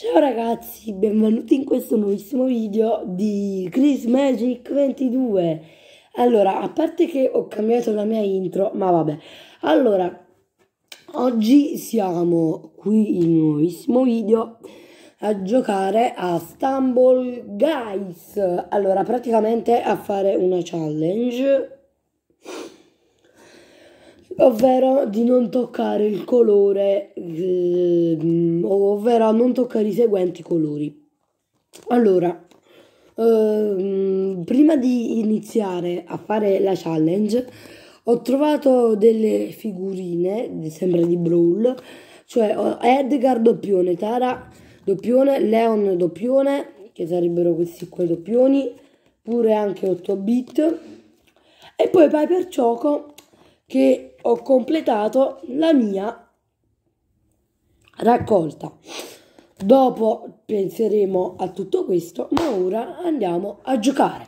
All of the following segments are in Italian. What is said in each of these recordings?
Ciao ragazzi, benvenuti in questo nuovissimo video di Chris Magic 22 Allora, a parte che ho cambiato la mia intro, ma vabbè Allora, oggi siamo qui in un nuovissimo video a giocare a Stumble Guys Allora, praticamente a fare una challenge ovvero di non toccare il colore, eh, ovvero non toccare i seguenti colori. Allora, eh, prima di iniziare a fare la challenge, ho trovato delle figurine, sempre di Brawl, cioè Edgar doppione, Tara doppione, Leon doppione, che sarebbero questi qua doppioni, pure anche 8 bit, e poi Piper Choco che ho completato la mia raccolta. Dopo penseremo a tutto questo, ma ora andiamo a giocare.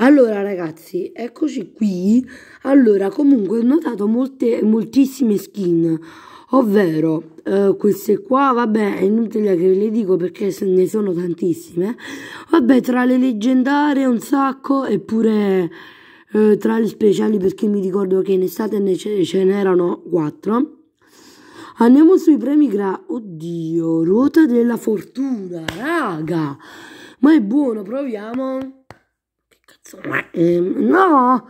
Allora ragazzi, eccoci qui. Allora, comunque ho notato molte, moltissime skin, ovvero eh, queste qua, vabbè, è inutile che le dico perché ne sono tantissime. Vabbè, tra le leggendarie un sacco, eppure eh, tra gli speciali perché mi ricordo che in estate ne ce n'erano quattro. Andiamo sui premi gra... Oddio, ruota della fortuna, raga! Ma è buono, proviamo. Che cazzo? Eh, no!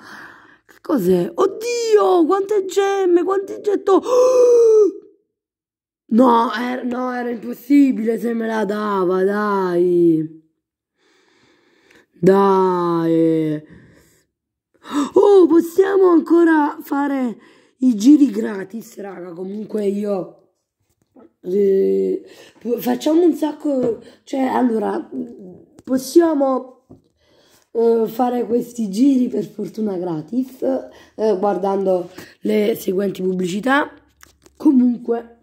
Che cos'è? Oddio, quante gemme, quanti gettoni! No, era, no, era impossibile se me la dava, dai! Dai! Oh, possiamo ancora fare i giri gratis, raga. Comunque io... Eh, facciamo un sacco... Cioè, allora, possiamo eh, fare questi giri per fortuna gratis eh, guardando le seguenti pubblicità. Comunque...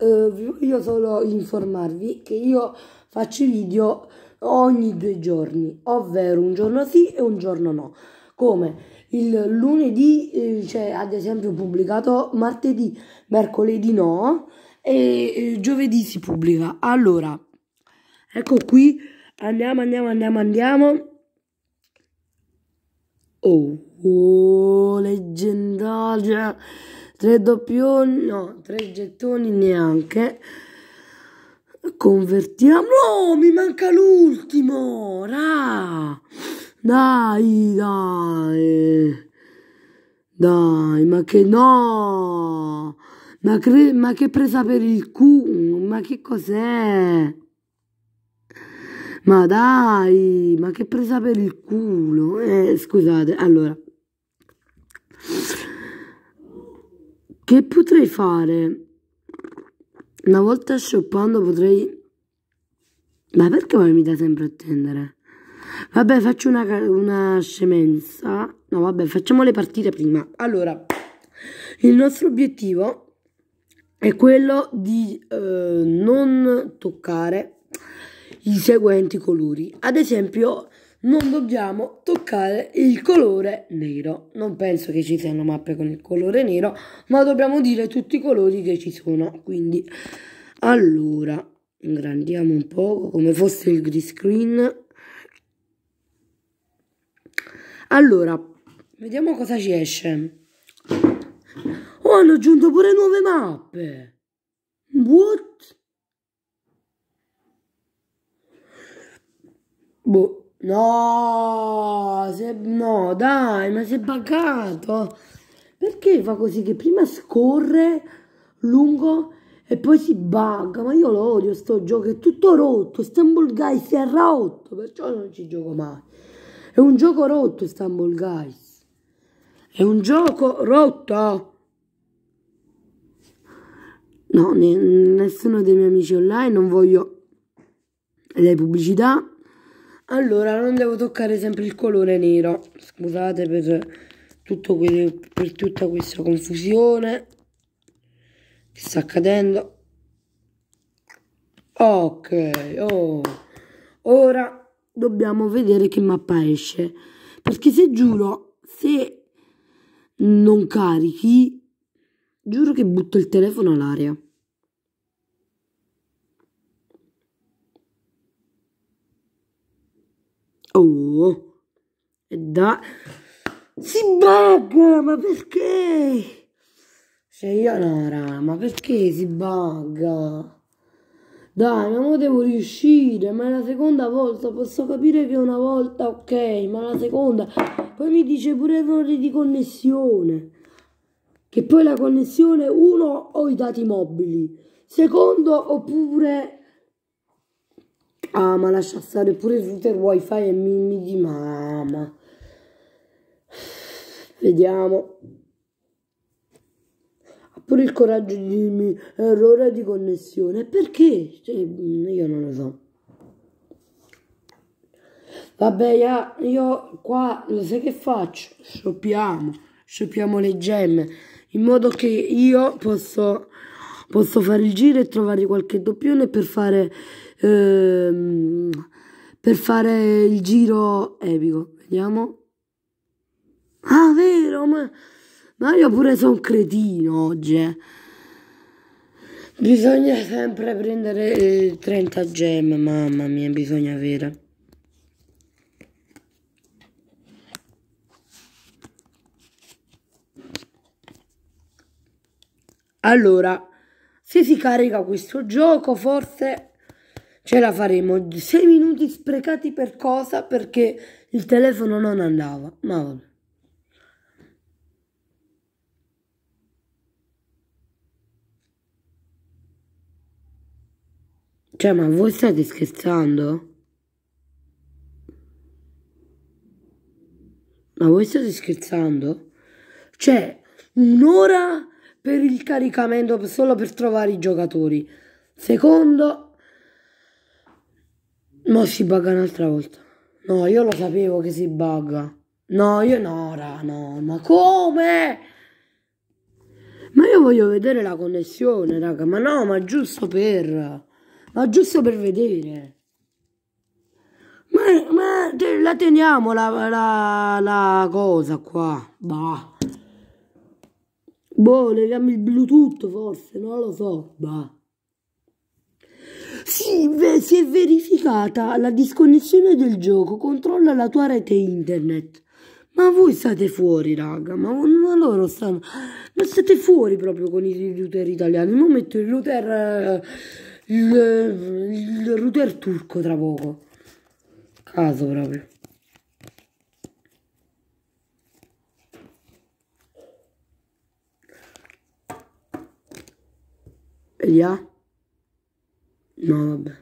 Eh, vi voglio solo informarvi che io faccio i video ogni due giorni, ovvero un giorno sì e un giorno no come il lunedì, eh, cioè ad esempio pubblicato martedì, mercoledì no e eh, giovedì si pubblica. Allora, ecco qui, andiamo, andiamo, andiamo, andiamo. Oh, oh leggendaria. Cioè, tre doppioni, no, tre gettoni neanche. Convertiamo. No, mi manca l'ultimo. Ra. Dai, dai. Dai, ma che no! Ma, cre- ma che presa per il culo? Ma che cos'è? Ma dai, ma che presa per il culo? Eh, scusate, allora. Che potrei fare? Una volta shoppando potrei... Ma perché poi mi dà sempre attendere? Vabbè, faccio una, una scemenza. No, vabbè, facciamole partire prima. Allora, il nostro obiettivo è quello di eh, non toccare i seguenti colori. Ad esempio, non dobbiamo toccare il colore nero. Non penso che ci siano mappe con il colore nero, ma dobbiamo dire tutti i colori che ci sono. Quindi, allora, ingrandiamo un po' come fosse il green screen. Allora, vediamo cosa ci esce. Oh, hanno aggiunto pure nuove mappe. What? Boh. No, se, no, dai, ma si è buggato. Perché fa così che prima scorre lungo e poi si bugga? Ma io lo odio sto gioco, è tutto rotto. Stumble Guy si è rotto, perciò non ci gioco mai. È un gioco rotto Istanbul Guys. È un gioco rotto. No, nessuno dei miei amici online, non voglio le pubblicità. Allora, non devo toccare sempre il colore nero. Scusate per, tutto que per tutta questa confusione che sta accadendo. Ok, oh. ora dobbiamo vedere che mappa esce. Perché se giuro, se non carichi, giuro che butto il telefono all'aria. Oh, e da... Si bugga, ma perché? Cioè io Nora, ma perché si bugga? Dai, ma devo riuscire, ma è la seconda volta, posso capire che una volta ok, ma la seconda... Poi mi dice pure errore di connessione, che poi la connessione, uno, ho i dati mobili, secondo, oppure... Ah, ma lascia stare pure il router wifi e mi, mi di mamma. Vediamo pure il coraggio di dirmi errore di connessione. Perché? Cioè, mm, io non lo so. Vabbè, ja, io qua lo sai che faccio? Shoppiamo, shoppiamo le gemme, in modo che io posso, posso fare il giro e trovare qualche doppione per fare, ehm, per fare il giro epico. Vediamo. Ah, vero, ma... Ma io pure sono cretino oggi. Eh. Bisogna sempre prendere 30 gemme, mamma mia, bisogna avere. Allora, se si carica questo gioco, forse ce la faremo. 6 minuti sprecati per cosa? Perché il telefono non andava. Ma vabbè. Cioè, ma voi state scherzando? Ma voi state scherzando? Cioè, un'ora per il caricamento solo per trovare i giocatori. Secondo, mo si bugga un'altra volta. No, io lo sapevo che si bugga. No, io no, ra, no, ma come? Ma io voglio vedere la connessione, raga. Ma no, ma giusto per ma giusto per vedere. Ma, ma te, la teniamo la, la, la, cosa qua. Bah. Boh, leviamo il Bluetooth forse, non lo so. Bah. Sì, si è verificata la disconnessione del gioco. Controlla la tua rete internet. Ma voi state fuori, raga. Ma, ma loro stanno. Ma state fuori proprio con i router italiani. Non metto il router. Eh il, il router turco tra poco. Caso proprio. Vediamo. No, vabbè.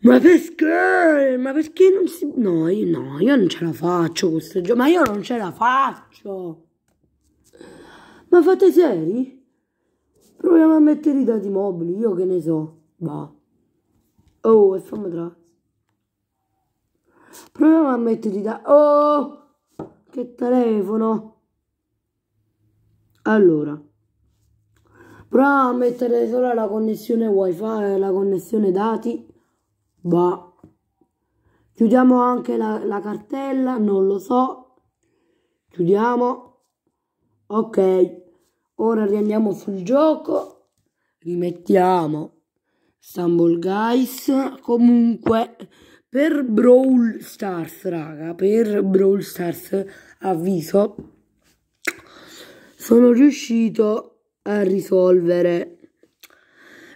Ma perché? Ma perché non si... No, io no, io non ce la faccio questo gioco. Ma io non ce la faccio. Ma fate seri? Proviamo a mettere i dati mobili, io che ne so. Va. Oh, e fammi tra. Proviamo a mettere i dati... Oh! Che telefono! Allora. Proviamo a mettere solo la connessione wifi e la connessione dati. Va. Chiudiamo anche la, la cartella, non lo so. Chiudiamo. Ok. Ora riandiamo sul gioco. Rimettiamo Stumble Guys. Comunque, per Brawl Stars, raga, per Brawl Stars, avviso, sono riuscito a risolvere.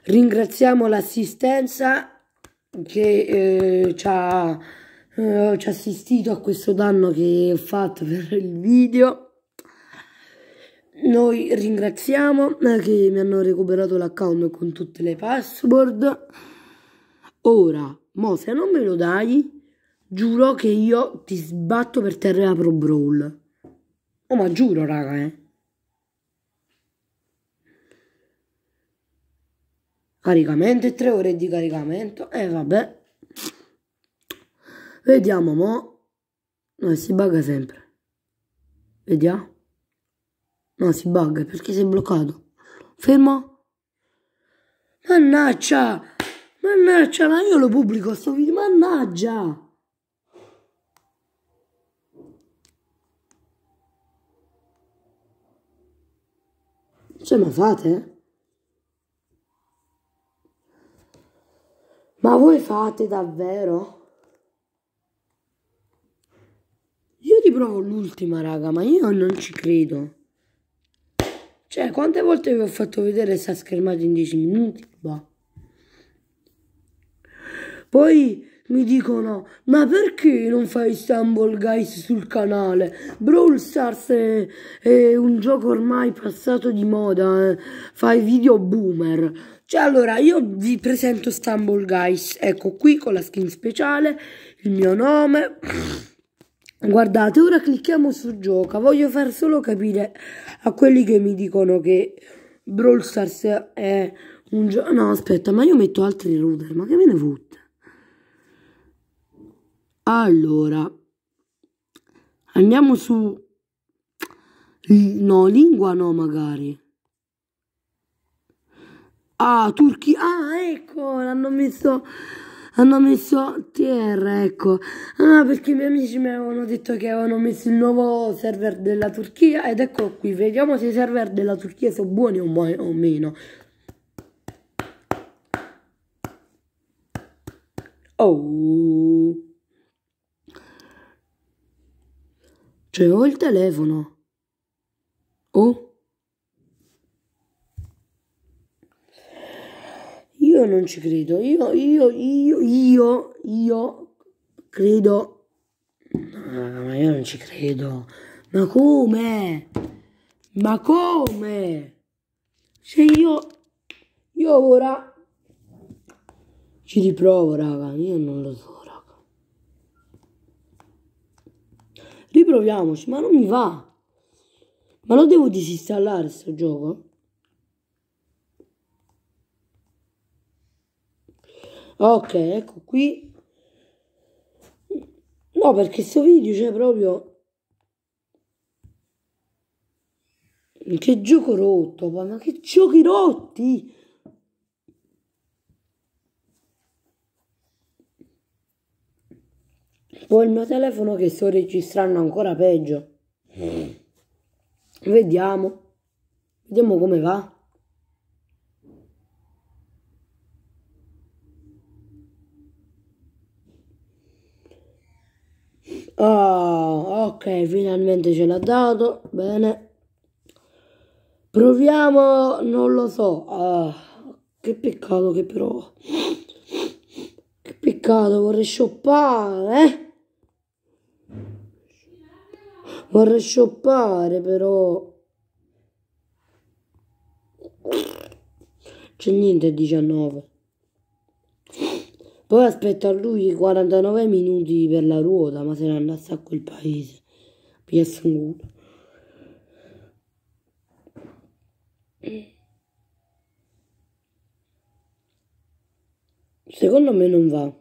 Ringraziamo l'assistenza che eh, ci ha eh, assistito a questo danno che ho fatto per il video noi ringraziamo eh, che mi hanno recuperato l'account con tutte le password. Ora, mo se non me lo dai, giuro che io ti sbatto per terra e apro Brawl. Oh ma giuro raga eh. Caricamento e 3 ore di caricamento. E eh, vabbè. Vediamo mo. No, si bugga sempre. Vediamo. No, si bugga perché sei bloccato. Fermo. Mannaggia! Mannaggia, ma io lo pubblico sto video, mannaggia! Cioè, ma fate? Ma voi fate davvero? Io ti provo l'ultima, raga, ma io non ci credo. Cioè, quante volte vi ho fatto vedere sta schermata in 10 minuti? Boh. Poi mi dicono, ma perché non fai Stumble Guys sul canale? Brawl Stars è, è un gioco ormai passato di moda, eh. fai video boomer. Cioè, allora, io vi presento Stumble Guys, ecco qui con la skin speciale, il mio nome... Guardate, ora clicchiamo su gioca. Voglio far solo capire a quelli che mi dicono che Brawl Stars è un gioco... No, aspetta, ma io metto altri router, ma che me ne fotte? Allora, andiamo su... No, lingua no, magari. Ah, Turchia. Ah, ecco, l'hanno messo hanno messo TR, ecco. Ah, perché i miei amici mi avevano detto che avevano messo il nuovo server della Turchia ed eccolo qui, vediamo se i server della Turchia sono buoni o, o meno. Oh. Cioè, ho il telefono. Oh. Io non ci credo, io, io, io, io, io credo. No, ma io non ci credo. Ma come? Ma come? Se io, io ora ci riprovo, raga, io non lo so, raga. Riproviamoci, ma non mi va. Ma lo devo disinstallare sto gioco? ok ecco qui no perché sto video c'è cioè, proprio che gioco rotto ma che giochi rotti poi il mio telefono che sto registrando ancora peggio mm. vediamo vediamo come va Oh, ok, finalmente ce l'ha dato. Bene. Proviamo, non lo so. Ah, che peccato che però... Che peccato, vorrei shoppare. Eh? Vorrei shoppare però... C'è niente 19. Poi aspetto a lui 49 minuti per la ruota, ma se ne andasse a quel paese. PS un culo. Secondo me non va.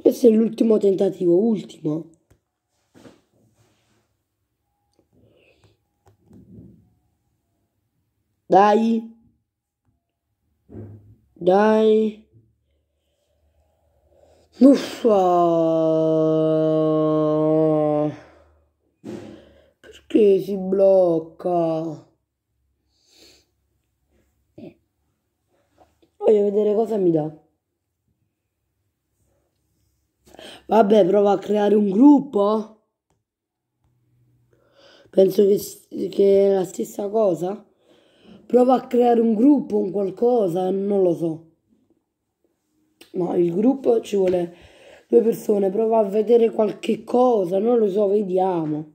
Questo è l'ultimo tentativo, ultimo. Dai. Dai. Uffa! Perché si blocca? Voglio vedere cosa mi dà. Vabbè, prova a creare un gruppo. Penso che, che è la stessa cosa. Prova a creare un gruppo, un qualcosa, non lo so ma il gruppo ci vuole due persone, prova a vedere qualche cosa, non lo so, vediamo.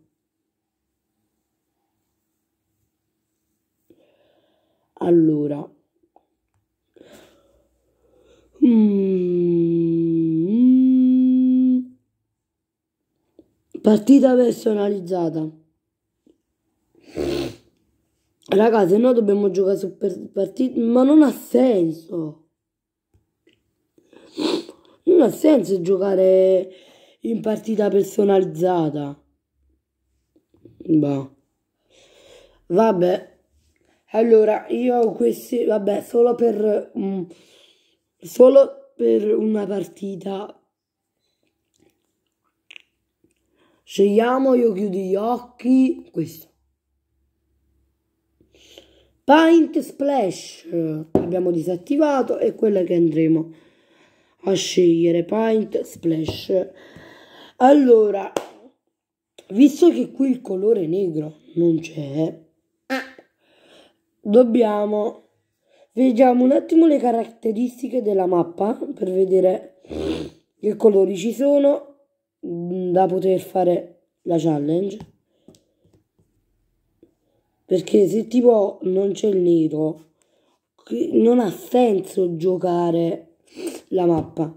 Allora. Mm. Partita personalizzata. Raga, se no dobbiamo giocare su partita, ma non ha senso. Non ha senso giocare in partita personalizzata. Bah. Vabbè. Allora, io ho questi, vabbè, solo per, mm, solo per una partita. Scegliamo, io chiudo gli occhi, questo. Paint Splash L'abbiamo disattivato e quella che andremo a scegliere Paint Splash allora visto che qui il colore negro non c'è dobbiamo vediamo un attimo le caratteristiche della mappa per vedere che colori ci sono da poter fare la challenge perché se tipo non c'è il nero non ha senso giocare la mappa.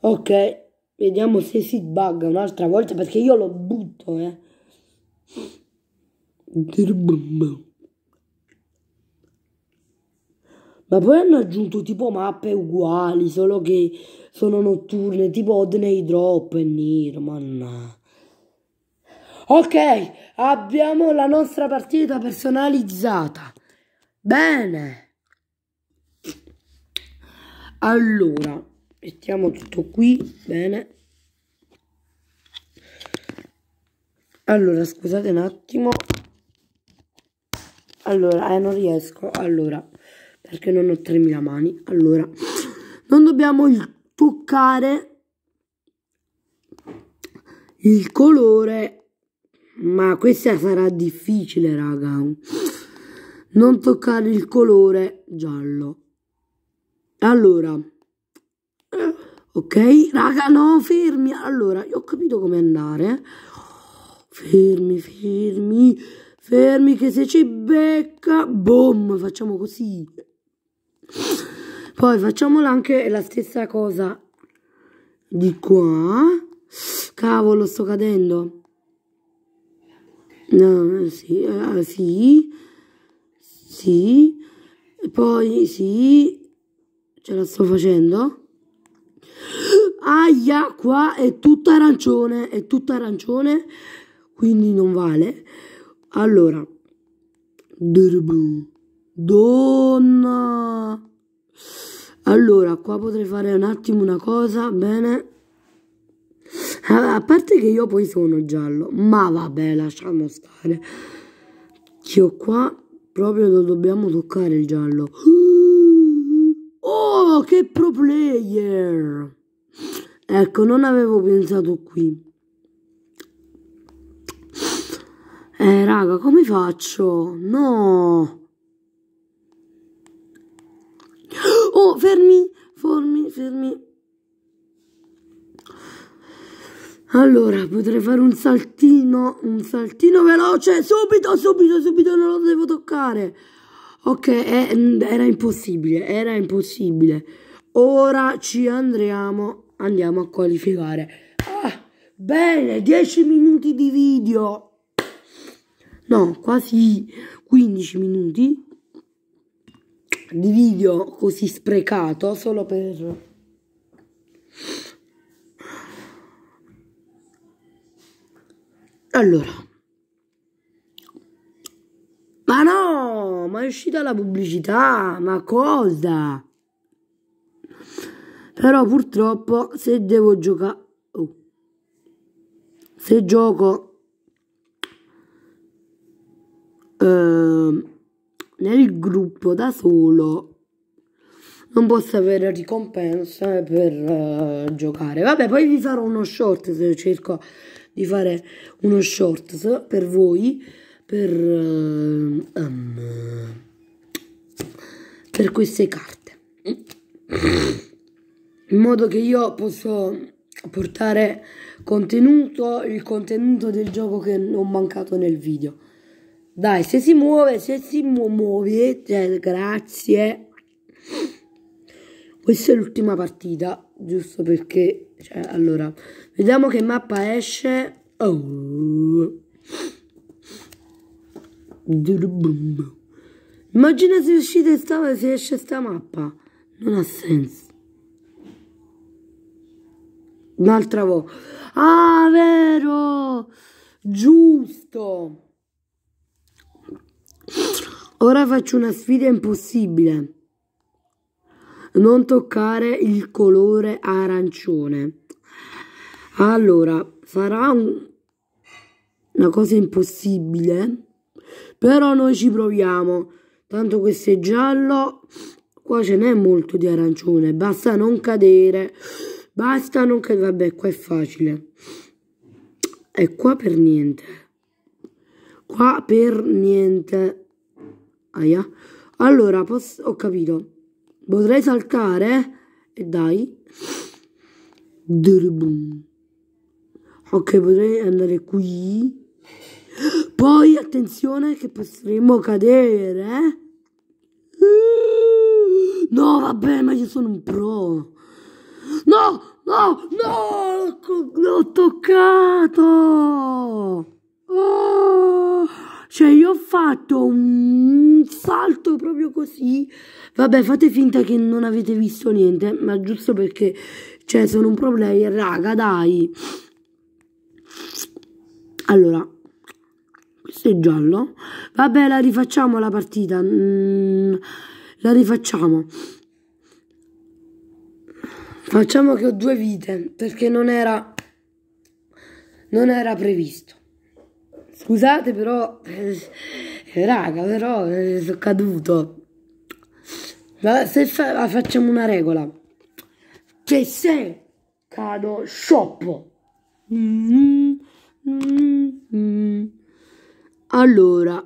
Ok, vediamo se si bugga un'altra volta perché io lo butto, eh. Ma poi hanno aggiunto tipo mappe uguali, solo che sono notturne, tipo Odney Drop e Nero, manna. Ok, abbiamo la nostra partita personalizzata. Bene allora mettiamo tutto qui bene allora scusate un attimo allora eh, non riesco allora perché non ho 3000 mani allora non dobbiamo toccare il colore ma questa sarà difficile raga non toccare il colore giallo allora, ok, raga, no, fermi. Allora, io ho capito come andare. Fermi, fermi, fermi, che se ci becca, boom, facciamo così. Poi facciamola anche la stessa cosa di qua. Cavolo, sto cadendo. No, sì, eh, sì, sì, poi sì, ce la sto facendo aia qua è tutta arancione è tutta arancione quindi non vale allora donna allora qua potrei fare un attimo una cosa bene ah, a parte che io poi sono giallo ma vabbè lasciamo stare che ho qua proprio lo dobbiamo toccare il giallo Oh, che pro player! Ecco, non avevo pensato qui. Eh, raga, come faccio? No! Oh, fermi, fermi, fermi. Allora, potrei fare un saltino, un saltino veloce, subito, subito, subito, non lo devo toccare. Ok, era impossibile, era impossibile. Ora ci andremo, andiamo a qualificare. Ah, bene, 10 minuti di video. No, quasi 15 minuti di video così sprecato solo per... Allora... Ma no, ma è uscita la pubblicità, ma cosa? Però purtroppo se devo giocare... Oh. Se gioco... Eh, nel gruppo da solo non posso avere ricompense per uh, giocare vabbè poi vi farò uno short se cerco di fare uno short per voi per, eh, um, per queste carte. In modo che io posso portare contenuto, il contenuto del gioco che ho mancato nel video. Dai, se si muove, se si mu- muovete, grazie. Questa è l'ultima partita, giusto perché... Cioè, allora, vediamo che mappa esce. Oh. Immagina se uscite sta, se esce sta mappa. Non ha senso. Un'altra volta. Ah, vero! Giusto! Ora faccio una sfida impossibile. Non toccare il colore arancione. Allora, sarà un... una cosa impossibile. Però noi ci proviamo. Tanto questo è giallo. Qua ce n'è molto di arancione. Basta non cadere. Basta non cadere. Vabbè, qua è facile. E qua per niente. Qua per niente. Aia. Allora, posso... ho capito. Potrei saltare? Eh? E dai. Ok, potrei andare qui. Poi attenzione che potremmo cadere, eh? No, vabbè, ma io sono un pro. No, no, no, ecco, l'ho toccato. Oh, cioè, io ho fatto un salto proprio così. Vabbè, fate finta che non avete visto niente, ma giusto perché, cioè, sono un problema, raga, dai. Allora, questo è giallo. Vabbè, la rifacciamo la partita. Mm, la rifacciamo. Facciamo che ho due vite, perché non era... Non era previsto. Scusate però... Eh, raga, però eh, sono caduto. Ma se fa, facciamo una regola. Che se cado, scioppo. Mm -hmm. Mm -hmm. Allora,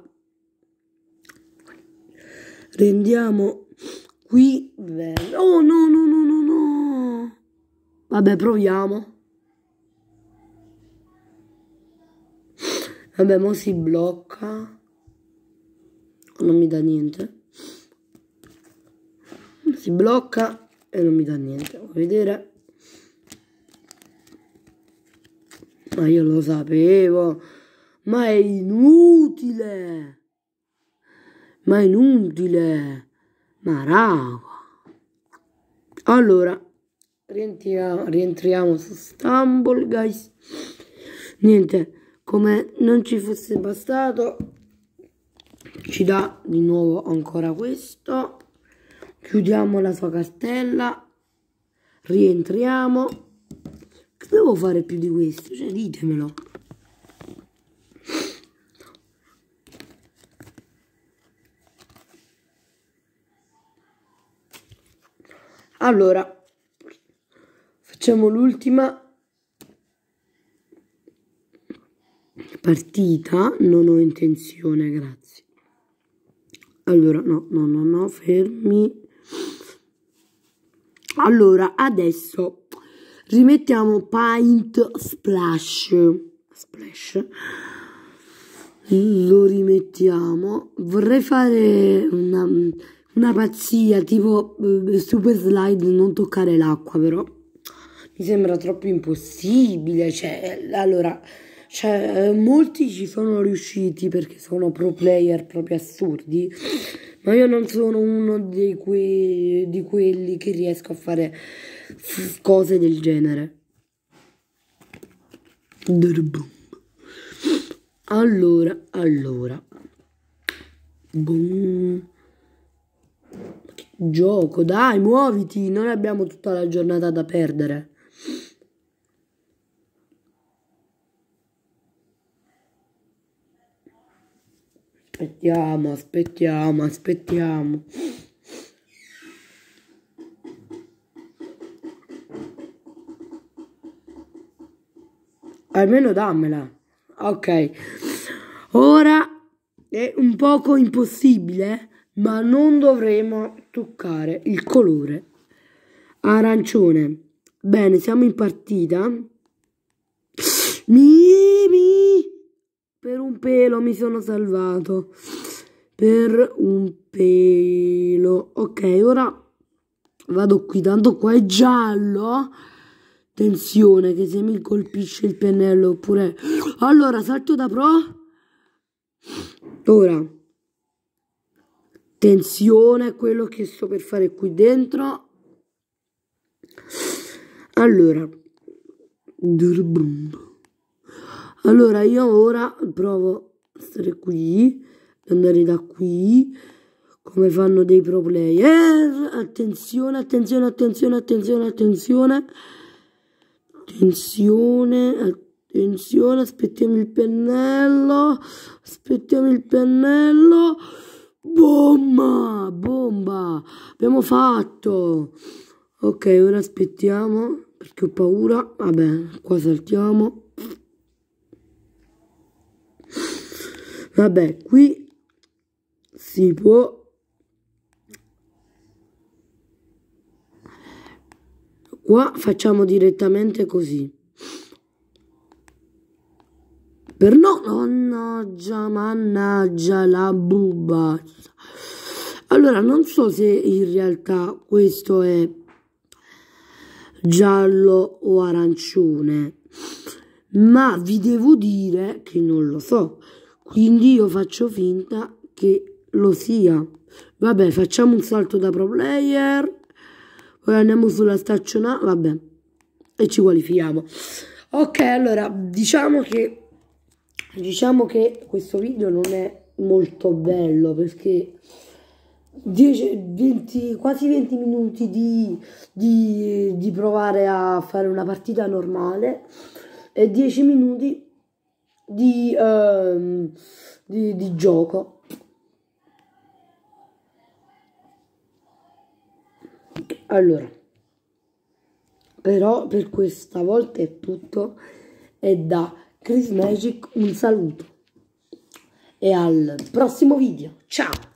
rendiamo qui Oh no, no, no, no, no. Vabbè, proviamo. Vabbè, mo si blocca. Non mi dà niente. Si blocca e non mi dà niente. Vuoi vedere? Ma io lo sapevo. Ma è inutile! Ma è inutile! Ma raga! Allora, rientriamo, rientriamo su Stumble, guys. Niente, come non ci fosse bastato, ci dà di nuovo ancora questo. Chiudiamo la sua cartella. Rientriamo. Che devo fare più di questo? Cioè, ditemelo. Allora, facciamo l'ultima partita. Non ho intenzione, grazie. Allora, no, no, no, no, fermi. Allora, adesso rimettiamo Paint Splash. Splash. Lo rimettiamo. Vorrei fare una una pazzia, tipo eh, super slide, non toccare l'acqua, però mi sembra troppo impossibile. Cioè, allora, cioè, eh, molti ci sono riusciti perché sono pro player proprio assurdi, ma io non sono uno di, que di quelli che riesco a fare cose del genere. Allora, allora. Boom. Gioco, dai, muoviti, non abbiamo tutta la giornata da perdere. Aspettiamo, aspettiamo, aspettiamo. Almeno dammela. Ok. Ora è un poco impossibile, ma non dovremo toccare il colore arancione. Bene, siamo in partita. Mi, mi, per un pelo mi sono salvato. Per un pelo. Ok, ora vado qui. Tanto qua è giallo. Attenzione che se mi colpisce il pennello oppure... Allora, salto da pro. Ora. Attenzione a quello che sto per fare qui dentro. Allora. Allora, io ora provo a stare qui, andare da qui, come fanno dei pro player. Attenzione, attenzione, attenzione, attenzione, attenzione. Attenzione, attenzione, aspettiamo il pennello, aspettiamo il pennello. Bomba, bomba, abbiamo fatto. Ok, ora aspettiamo perché ho paura. Vabbè, qua saltiamo. Vabbè, qui si può... Qua facciamo direttamente così per no. Mannaggia, mannaggia la bubazza. Allora, non so se in realtà questo è giallo o arancione, ma vi devo dire che non lo so. Quindi io faccio finta che lo sia. Vabbè, facciamo un salto da pro player. Poi andiamo sulla staccionata, vabbè, e ci qualifichiamo. Ok, allora, diciamo che diciamo che questo video non è molto bello perché 10, 20, quasi 20 minuti di, di, di, provare a fare una partita normale e 10 minuti di, um, di, di gioco allora però per questa volta è tutto e da Chris Magic un saluto e al prossimo video. Ciao!